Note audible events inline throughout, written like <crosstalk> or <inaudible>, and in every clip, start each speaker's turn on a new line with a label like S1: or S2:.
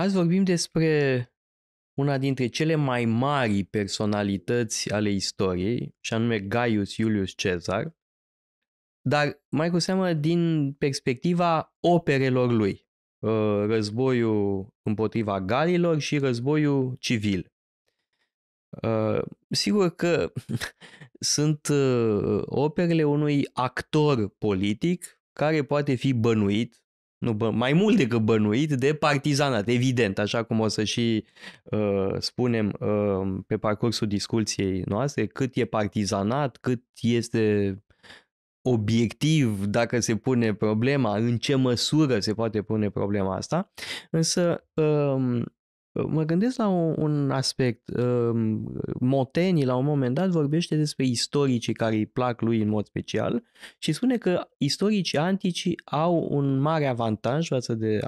S1: Azi vorbim despre una dintre cele mai mari personalități ale istoriei, și anume Gaius Iulius Cezar, dar mai cu seamă din perspectiva operelor lui, uh, războiul împotriva galilor și războiul civil. Uh, sigur că <laughs> sunt uh, operele unui actor politic care poate fi bănuit nu bă, mai mult decât bănuit, de partizanat, evident, așa cum o să și uh, spunem uh, pe parcursul discuției noastre, cât e partizanat, cât este obiectiv dacă se pune problema, în ce măsură se poate pune problema asta, însă uh, Mă gândesc la un, un aspect. Um, motenii, la un moment dat, vorbește despre istoricii care îi plac lui în mod special și spune că istoricii antici au un mare avantaj față de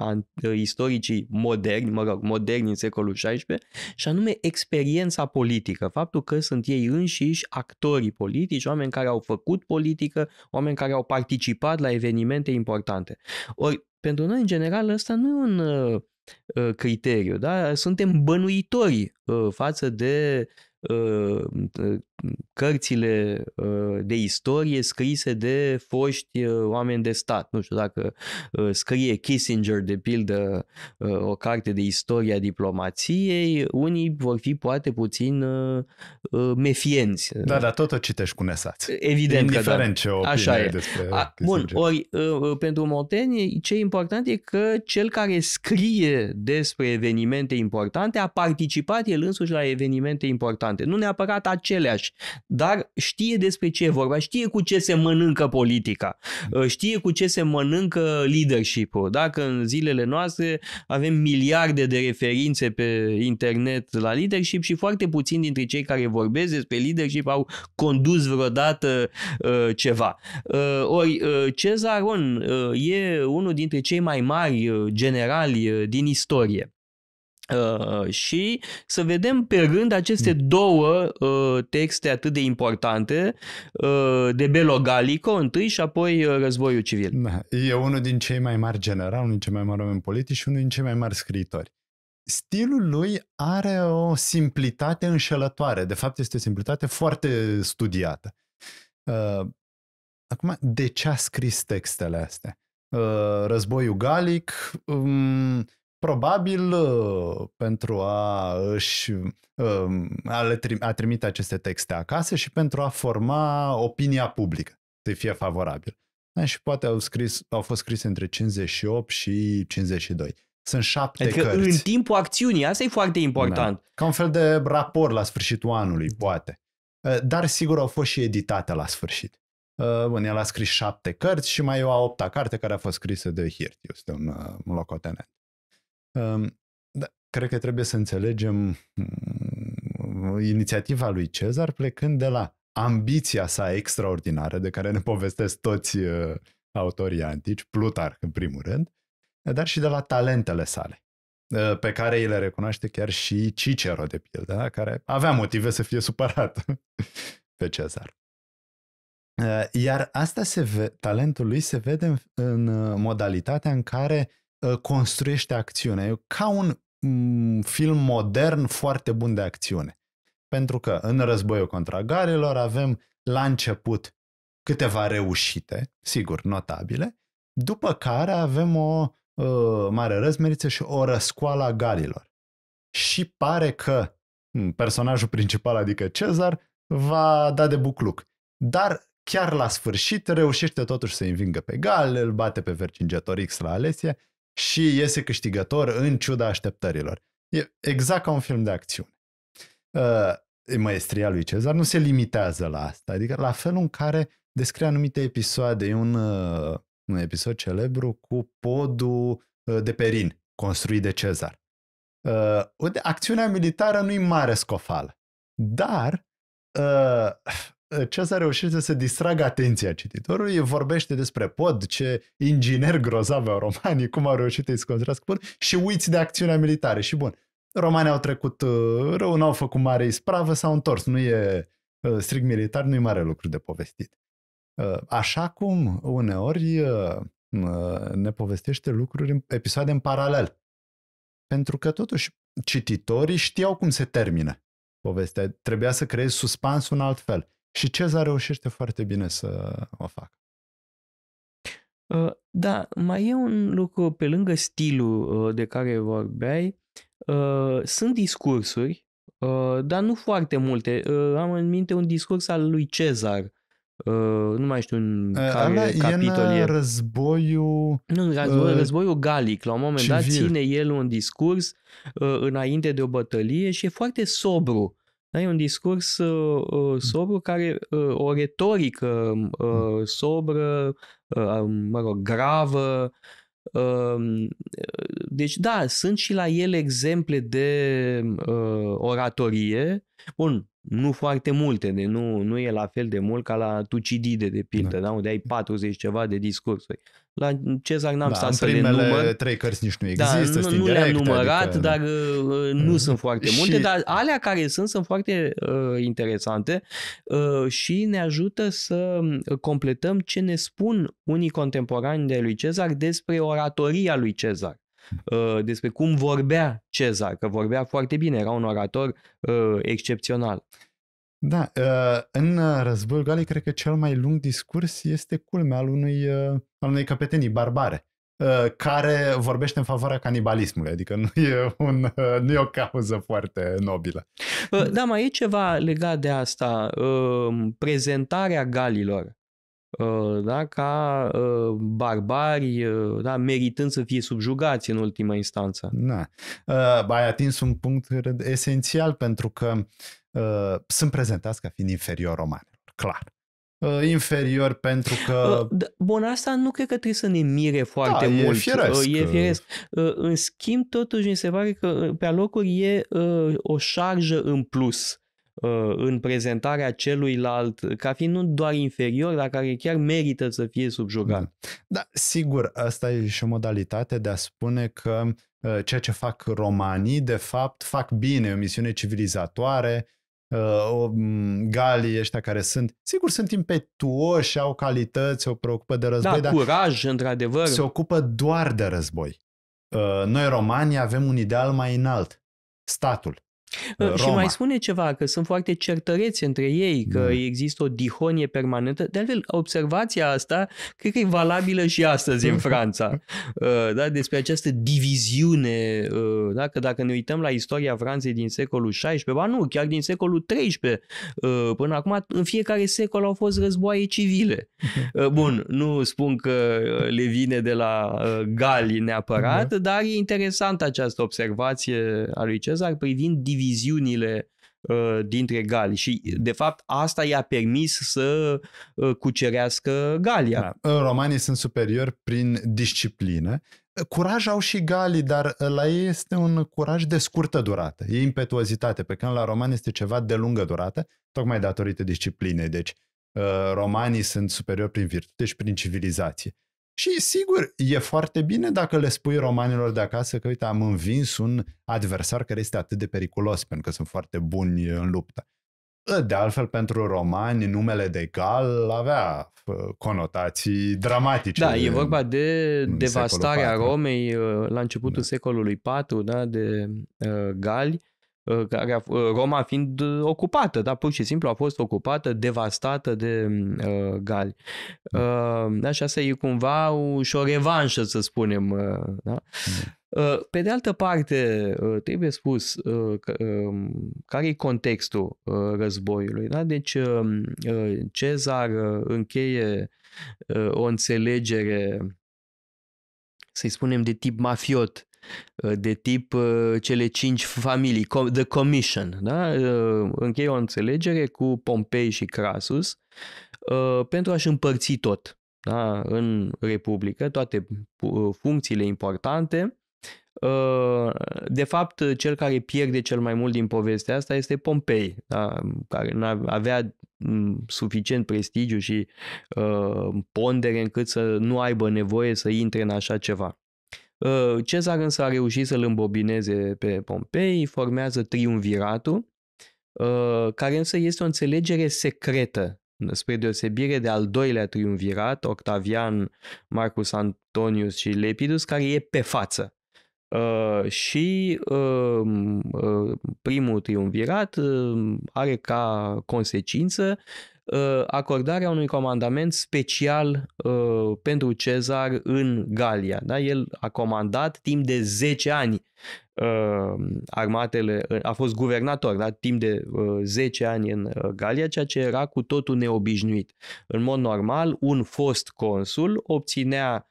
S1: istoricii moderni, mă rog, moderni în secolul XVI, și anume experiența politică. Faptul că sunt ei înșiși actorii politici, oameni care au făcut politică, oameni care au participat la evenimente importante. Ori, pentru noi, în general, ăsta nu e un uh, Uh, criteriu. Da? Suntem bănuitori uh, față de uh, cărțile uh, de istorie scrise de foști uh, oameni de stat. Nu știu dacă uh, scrie Kissinger, de pildă, o carte de istoria diplomației, unii vor fi poate puțin mefienți. Da, dar tot o citești cu nesați. Evident că da. ce opinie Așa e. despre A, Bun, ori pentru Montaigne, ce e important e că cel care scrie despre evenimente importante a participat el însuși la evenimente importante. Nu neapărat aceleași dar știe despre ce e vorba, știe cu ce se mănâncă politica, mm. uh, știe cu ce se mănâncă leadership-ul. Dacă în zilele noastre avem miliarde de referințe pe internet la leadership și foarte puțin dintre cei care vorbesc despre leadership au condus vreodată uh, ceva. Uh, ori uh, Cezaron uh, e unul dintre cei mai mari uh, generali uh, din istorie. Uh, și să vedem pe rând aceste mm. două uh, texte atât de importante uh, de Belo Gallico întâi și apoi uh, Războiul Civil.
S2: Da, e unul din cei mai mari generali, unul din cei mai mari oameni politici și unul din cei mai mari scriitori. Stilul lui are o simplitate înșelătoare. De fapt, este o simplitate foarte studiată. Uh, acum, de ce a scris textele astea? Războiul Galic, um, probabil uh, pentru a își um, a, le, a trimite aceste texte acasă și pentru a forma opinia publică, să fie favorabil. Da, și poate au, scris, au fost scrise între 58 și 52. Sunt șapte adică cărți.
S1: în timpul acțiunii, asta e foarte important. Da. Ca un fel de raport
S2: la sfârșitul anului, poate. Uh, dar sigur au fost și editate la sfârșit. Uh, bun, el a scris șapte cărți și mai e o a opta carte care a fost scrisă de Hirtius, de un locotenent. Da, cred că trebuie să înțelegem mm, inițiativa lui Cezar plecând de la ambiția sa extraordinară de care ne povestesc toți uh, autorii antici, Plutarh în primul rând, dar și de la talentele sale, uh, pe care îi le recunoaște chiar și Cicero, de pildă, care avea motive să fie supărat <laughs> pe Cezar. Uh, iar asta se ve- talentul lui se vede în, în modalitatea în care Uh, construiește acțiunea. E ca un mm, film modern foarte bun de acțiune. Pentru că în războiul contra garilor avem la început câteva reușite, sigur, notabile, după care avem o uh, mare răzmeriță și o răscoală a galilor. Și pare că mm, personajul principal, adică Cezar, va da de bucluc. Dar chiar la sfârșit reușește totuși să învingă pe Gal, îl bate pe Vercingetorix la Alesia și iese câștigător în ciuda așteptărilor. E exact ca un film de acțiune. Uh, maestria lui Cezar nu se limitează la asta, adică la felul în care descrie anumite episoade. E un, uh, un episod celebru cu podul uh, de perin construit de Cezar. Uh, acțiunea militară nu-i mare scofală, dar uh, s-a reușit să distragă atenția cititorului, vorbește despre pod, ce inginer grozav au romanii, cum au reușit să-i scontrească pod și uiți de acțiunea militară. Și bun, romanii au trecut uh, rău, n-au făcut mare ispravă, s-au întors. Nu e uh, strig militar, nu e mare lucru de povestit. Uh, așa cum uneori ne povestește lucruri, episoade în paralel. Pentru că totuși cititorii știau cum se termină povestea. Trebuia să creezi suspansul în alt fel. Și Ceza reușește foarte bine să
S1: o facă. Ă, da, mai e un lucru pe lângă stilul ă, de care vorbeai. Ă, sunt discursuri, dar nu foarte multe. Am în minte un discurs al lui Cezar, nu mai știu în care Ala, capitol e.
S2: războiul...
S1: Nu, războiul, uh, războiul galic. La un moment civil. dat ține el un discurs înainte de o bătălie și e foarte sobru. Da? E un discurs uh, uh, sobru care, uh, o retorică uh, sobră, uh, um, mă rog, gravă. Uh, deci, da, sunt și la el exemple de uh, oratorie. Bun, nu foarte multe, de nu, nu e la fel de mult ca la Tucidide, de pildă, da. Da? unde ai 40 ceva de discursuri. La Cezar n-am da, stat să le număr. trei cărți nici nu da, există, da, nu, nu le-am numărat, adică, dar uh, nu sunt foarte și... multe, dar alea care sunt sunt foarte uh, interesante uh, și ne ajută să uh, completăm ce ne spun unii contemporani de lui Cezar despre oratoria lui Cezar uh, despre cum vorbea Cezar, că vorbea foarte bine, era un orator uh, excepțional.
S2: Da, uh, în uh, războiul Galei, cred că cel mai lung discurs este culmea al unui, uh, al unei căpetenii barbare care vorbește în favoarea canibalismului, adică nu e, un, nu e o cauză foarte nobilă.
S1: Da, mai e ceva legat de asta, prezentarea galilor Ă, da, ca ă, barbari, ă, da, meritând să fie subjugați în ultima instanță. Da.
S2: Ai atins un punct esențial pentru că sunt prezentați ca fiind inferior romanilor, clar inferior pentru că...
S1: Bun, asta nu cred că trebuie să ne mire foarte da, mult. e firesc. E firesc. În schimb, totuși, mi se pare că pe alocuri e o șarjă în plus Uh, în prezentarea celuilalt ca fiind nu doar inferior, dar care chiar merită să fie subjugat.
S2: Da. sigur, asta e și o modalitate de a spune că uh, ceea ce fac romanii, de fapt, fac bine, o misiune civilizatoare, uh, galii ăștia care sunt, sigur, sunt impetuoși, au calități, se preocupă de război, da, dar curaj,
S1: într-adevăr. Se
S2: ocupă doar de război. Noi, romanii, avem un ideal mai înalt, statul. Uh, Roma. Și mai
S1: spune ceva, că sunt foarte certăreți între ei, că da. există o dihonie permanentă. De altfel, observația asta cred că e valabilă și astăzi în <laughs> Franța. Uh, da? Despre această diviziune, uh, da? că dacă ne uităm la istoria Franței din secolul XVI, ba nu, chiar din secolul XIII, până acum, în fiecare secol au fost războaie civile. <laughs> Bun, nu spun că le vine de la Gali neapărat, da. dar e interesant această observație a lui Cezar privind diviziunea diviziunile uh, dintre gali și de fapt asta i-a permis să uh, cucerească Galia.
S2: Da. Romanii sunt superiori prin disciplină. Curaj au și galii, dar la ei este un curaj de scurtă durată. E impetuozitate, pe când la romani este ceva de lungă durată, tocmai datorită disciplinei. Deci uh, romanii sunt superiori prin virtute și prin civilizație. Și sigur, e foarte bine dacă le spui romanilor de acasă că, uite, am învins un adversar care este atât de periculos, pentru că sunt foarte buni în luptă. Ă, de altfel, pentru romani, numele de Gal avea conotații
S1: dramatice. Da, e vorba de devastarea Romei ă, la începutul da. secolului IV, da, de uh, Gali, Uh, care a, uh, Roma fiind uh, ocupată, da, pur și simplu a fost ocupată, devastată de mm, uh, gali. Da. Uh, da, și asta e cumva și o revanșă, să spunem. Uh, da? da? Uh, pe de altă parte, uh, trebuie spus uh, um, care e contextul războiului. Da? Deci, um, Cezar încheie o înțelegere, să-i spunem, de tip mafiot Uh, de tip uh, cele cinci familii, The Commission. Da? Uh, închei o înțelegere cu Pompei și Crasus pentru a-și împărți tot da? în Republică, toate funcțiile importante. De fapt, cel care pierde cel mai mult din povestea asta este Pompei, da? care avea mm, suficient prestigiu și uh, pondere încât să nu aibă nevoie să intre în așa ceva. Ă, Cezar însă a reușit să-l îmbobineze pe Pompei, formează triumviratul, ă, care însă este o înțelegere secretă, spre deosebire de al doilea triumvirat, Octavian, Marcus Antonius și Lepidus, care e pe față. Uh, și uh, uh, primul triumvirat uh, are ca consecință Uh, acordarea unui comandament special uh, pentru Cezar în Galia. Da? El a comandat timp de 10 ani uh, armatele, a fost guvernator da? timp de 10 ani în Galia, ceea ce era cu totul neobișnuit. În mod normal, un fost consul obținea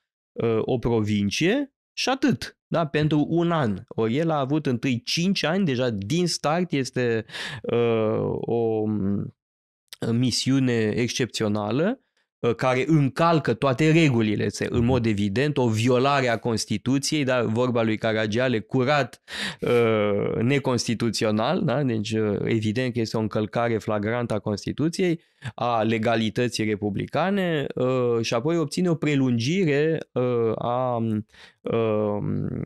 S1: o provincie și atât, da, pentru un an. O, el a avut întâi 5 ani, deja din start este uh, o Uh, misiune excepțională uh, care încalcă toate regulile, în mhm. mod evident, o violare a Constituției, dar vorba lui Caragiale, curat uh, neconstituțional, da? deci evident că este o încălcare flagrantă a Constituției, a legalității republicane și apoi obține o prelungire a um,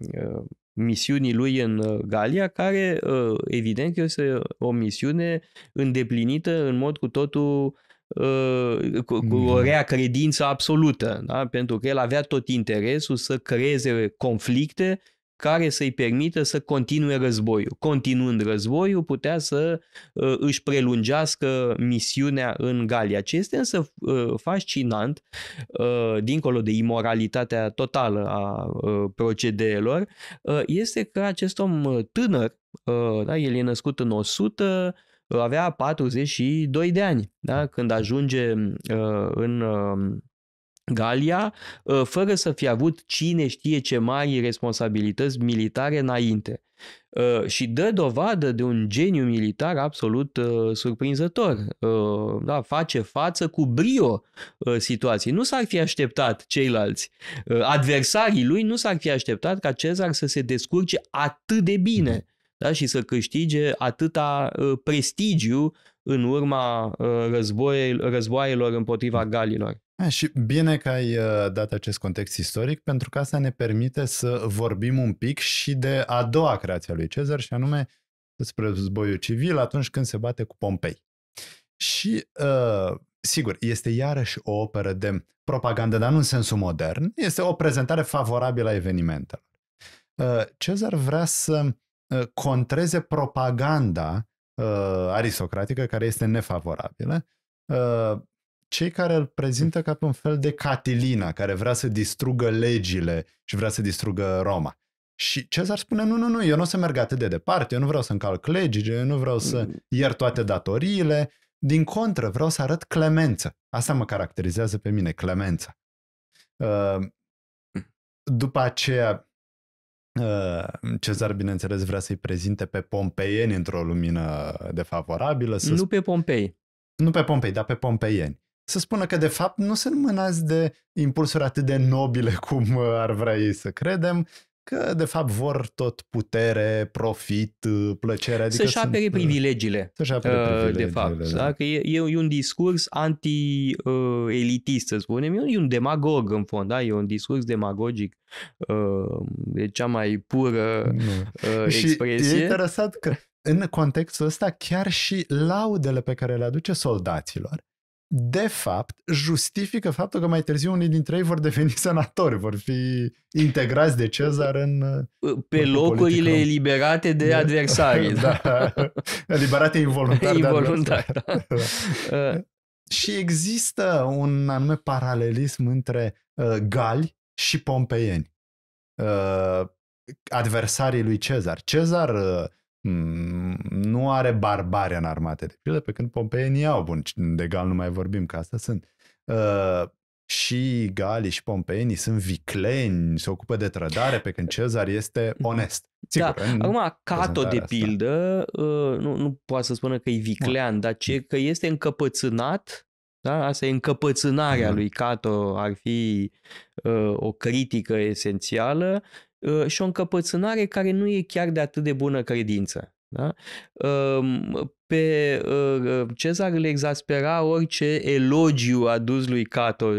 S1: misiunii lui în uh, Galia, care uh, evident că este o misiune îndeplinită în mod cu totul uh, cu, o mhm. rea credință absolută, da? pentru că el avea tot interesul să creeze conflicte care să-i permită să continue războiul. Continuând războiul, putea să uh, își prelungească misiunea în Galia. Ce este însă uh, fascinant, uh, dincolo de imoralitatea totală a procedeelor, este că acest om tânăr, da, el e născut în 100, avea 42 de ani da? când ajunge în Galia, ă, fără să fi avut cine știe ce mari responsabilități militare înainte. Ă, și dă dovadă de un geniu militar absolut ă, surprinzător. Da, face față cu brio situației. Nu s-ar fi așteptat ceilalți. Adversarii lui nu s-ar fi așteptat ca Cezar să se descurce atât de bine da, și să câștige atâta prestigiu în urma războaielor împotriva galilor.
S2: A, și bine că ai uh, dat acest context istoric, pentru că asta ne permite să vorbim un pic și de a doua creație a lui Cezar, și anume despre războiul civil atunci când se bate cu Pompei. Și, uh, sigur, este iarăși o operă de propagandă, dar nu în sensul modern, este o prezentare favorabilă a evenimentelor. Uh, Cezar vrea să uh, contreze propaganda uh, aristocratică care este nefavorabilă uh, cei care îl prezintă ca pe un fel de Catilina, care vrea să distrugă legile și vrea să distrugă Roma. Și Cezar spune, nu, nu, nu, eu nu o să merg atât de departe, eu nu vreau să încalc legile, eu nu vreau să mm. iert toate datoriile, din contră, vreau să arăt clemență. Asta mă caracterizează pe mine, clemența. Uh, după aceea, uh, Cezar, bineînțeles, vrea să-i prezinte pe pompeieni într-o lumină defavorabilă. Să nu pe Pompei. Nu pe Pompei, dar pe pompeieni să spună că de fapt nu sunt mânați de impulsuri atât de nobile <laughs> cum uh, ar vrea ei să credem, că de fapt vor tot putere, profit, uh, plăcere. Adică să-și apere sunt, uh, privilegiile.
S1: Să-și apere privilegiile. De fapt, da. da? că e, e un discurs anti-elitist, să spunem. E un demagog, în fond, da? E un discurs demagogic de cea mai pură nu. expresie. Și e interesant
S2: că în contextul ăsta chiar și laudele pe care le aduce soldaților de fapt, justifică faptul că mai târziu unii dintre ei vor deveni <laughs> senatori, vor fi integrați de Cezar în...
S1: Pe locurile politică. eliberate de, de <laughs> da. Da. adversari. da. Eliberate involuntar. Involuntar, da.
S2: da. și există un anume paralelism între uh, gali și pompeieni. Uh, adversarii lui Cezar. Cezar uh, Mm, nu are barbare în armate, de pildă, pe când pompeienii au, bun, de gal nu mai vorbim, că asta sunt. Uh, și galii și pompeienii sunt vicleni, se ocupă de trădare, pe când Cezar este <laughs> da. onest. Da.
S1: Sigur, da. Acum, Cato, de pildă, uh, nu, nu poate să spună că e viclean, da. dar ce, că este încăpățânat, da? asta e încăpățânarea da. lui Cato, ar fi uh, o critică esențială Ă, și o încăpățânare care nu e chiar de atât de bună credință. Da? Pe ă, ă, Cezar îl exaspera orice elogiu adus lui Cato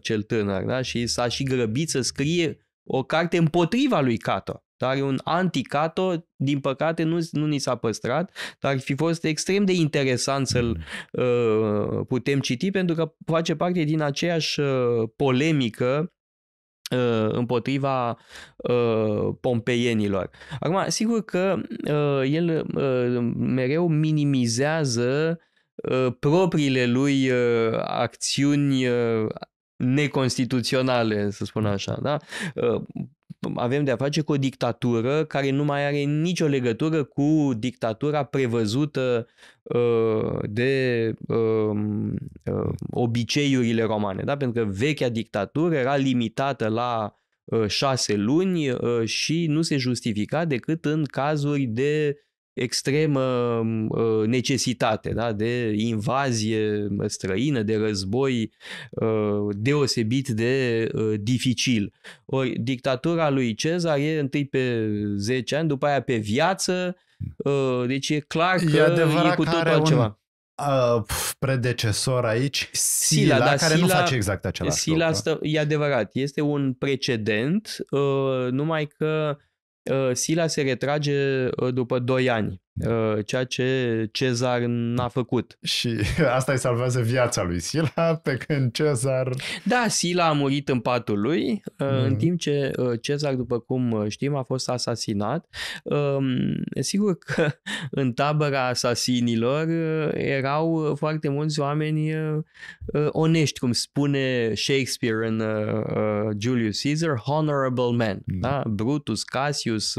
S1: cel tânăr da? și s-a și grăbit să scrie o carte împotriva lui Cato. Dar un anticato, din păcate, nu, nu ni s-a păstrat, dar ar fi fost extrem de interesant să-l uh, putem citi, pentru că face parte din aceeași polemică Uh, împotriva uh, pompeienilor. Acum, sigur că uh, el mereu minimizează propriile lui acțiuni neconstituționale, să spun așa, da? avem de-a face cu o dictatură care nu mai are nicio legătură cu dictatura prevăzută ă, de ă, ă, obiceiurile romane. Da? Pentru că vechea dictatură era limitată la șase luni și nu se justifica decât în cazuri de extremă uh, necesitate da? de invazie străină, de război uh, deosebit de uh, dificil. Ori dictatura lui Cezar e întâi pe 10 ani, după aia pe viață, deci e clar că e, e cu totul altceva. Un...
S2: Uh, predecesor aici, Sila, Sila da, care Sila, nu face exact același Sila lucru.
S1: Sila, e adevărat, este un precedent, uh, numai că Uh, sila se retrage uh, după 2 ani Uh, ceea ce Cezar n-a făcut. Și <laughs> asta îi salvează viața lui Sila, pe când Cezar... Da, Sila a murit în patul lui, mm. în mhm. timp ce uh, Cezar, după cum știm, a fost asasinat. Um, sigur că <laughs> în tabăra asasinilor erau foarte mulți oameni onești, cum spune Shakespeare în Julius Caesar, honorable men. Mm. Da? Brutus, Cassius,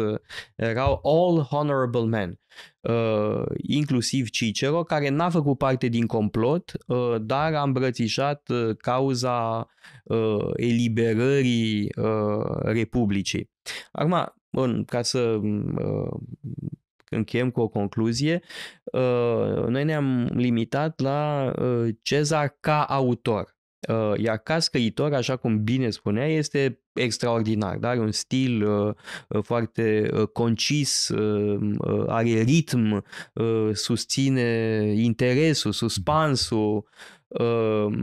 S1: erau all honorable men uh, inclusiv Cicero, care n-a făcut parte din complot, uh, dar a îmbrățișat uh, cauza uh, eliberării uh, Republicii. Acum, bun, ca să uh, încheiem cu o concluzie, uh, noi ne-am limitat la uh, Cezar ca autor. Uh, iar ca scriitor, așa cum bine spunea, este extraordinar, Da? are un stil uh, uh, foarte uh, concis, uh, uh are ritm, susține interesul, mhm. suspansul,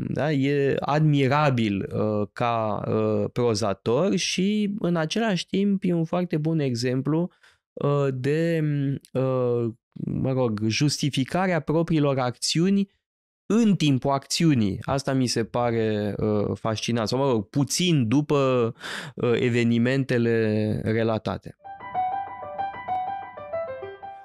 S1: da? e admirabil ca prozator și în același timp e un foarte bun exemplu de, mm, mă rog, justificarea propriilor acțiuni în timpul acțiunii. Asta mi se pare uh, fascinant. Sau, mă rog, puțin după uh, evenimentele relatate.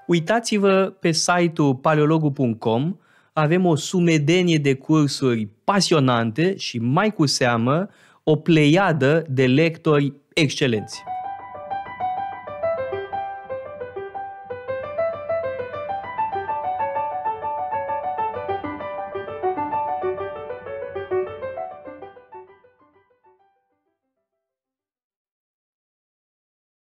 S1: Uitați-vă pe site-ul paleologu.com, avem o sumedenie de cursuri pasionante și mai cu seamă o pleiadă de lectori excelenți.